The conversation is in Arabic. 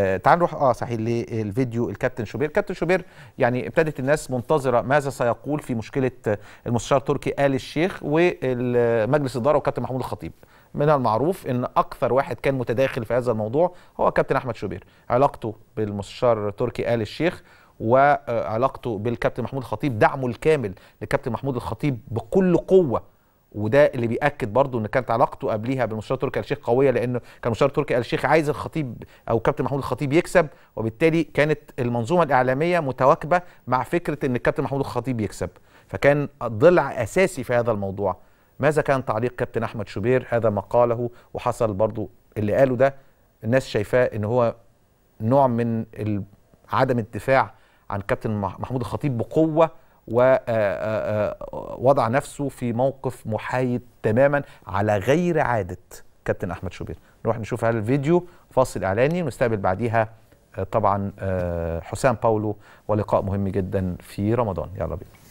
آه، تعال نروح اه صحيح للفيديو الكابتن شوبير كابتن شوبير يعني ابتدت الناس منتظره ماذا سيقول في مشكله آه، المستشار التركي ال الشيخ ومجلس الاداره وكابتن محمود الخطيب من المعروف ان اكثر واحد كان متداخل في هذا الموضوع هو كابتن احمد شوبير علاقته بالمستشار التركي ال الشيخ وعلاقته آه، بالكابتن محمود الخطيب دعمه الكامل لكابتن محمود الخطيب بكل قوه وده اللي بياكد برضو ان كانت علاقته قبليها بالمستشار تركي آل الشيخ قويه لان كان المستشار تركي آل الشيخ عايز الخطيب او كابتن محمود الخطيب يكسب وبالتالي كانت المنظومه الاعلاميه متواكبه مع فكره ان الكابتن محمود الخطيب يكسب فكان ضلع اساسي في هذا الموضوع ماذا كان تعليق كابتن احمد شوبير هذا ما قاله وحصل برضو اللي قاله ده الناس شايفاه ان هو نوع من عدم الدفاع عن كابتن محمود الخطيب بقوه ووضع آه، آه، آه، نفسه في موقف محايد تماما على غير عادة كابتن أحمد شوبير نروح نشوف هذا الفيديو فاصل إعلاني ونستقبل بعديها طبعا حسام باولو ولقاء مهم جدا في رمضان يلا بينا